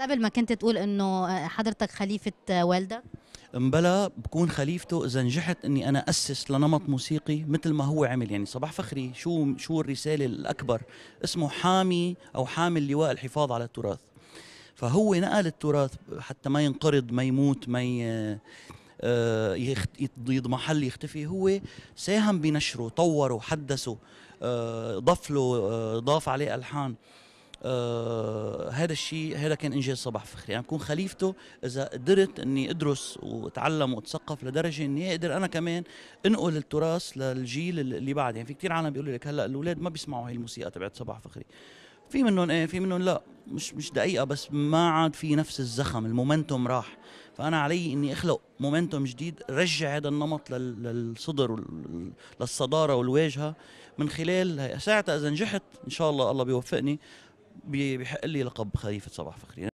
قبل ما كنت تقول انه آه، حضرتك خليفه آه، والدك مبلا بكون خليفته اذا نجحت اني انا اسس لنمط موسيقي مثل ما هو عمل يعني صباح فخري شو شو الرساله الاكبر اسمه حامي او حامل لواء الحفاظ على التراث فهو نقل التراث حتى ما ينقرض ما يموت ما ي... آه، يضيض محل يختفي هو ساهم بنشره طوره حدثه ضف له ضاف عليه الحان هذا الشيء هذا كان انجاز صباح فخري يعني بكون خليفته اذا قدرت اني ادرس واتعلم واتثقف لدرجه اني اقدر انا كمان انقل التراث للجيل اللي بعد يعني في كثير عالم بيقولوا لك هلا الاولاد ما بيسمعوا هي الموسيقى تبعت صباح فخري في منهم ايه في منهم لا مش مش دقيقه بس ما عاد في نفس الزخم المومنتوم راح فانا علي اني اخلق مومنتوم جديد رجع هذا النمط للصدر للصداره والواجهه من خلال ساعتها اذا نجحت ان شاء الله الله بيوفقني بيحق لي لقب خليفه صباح فخري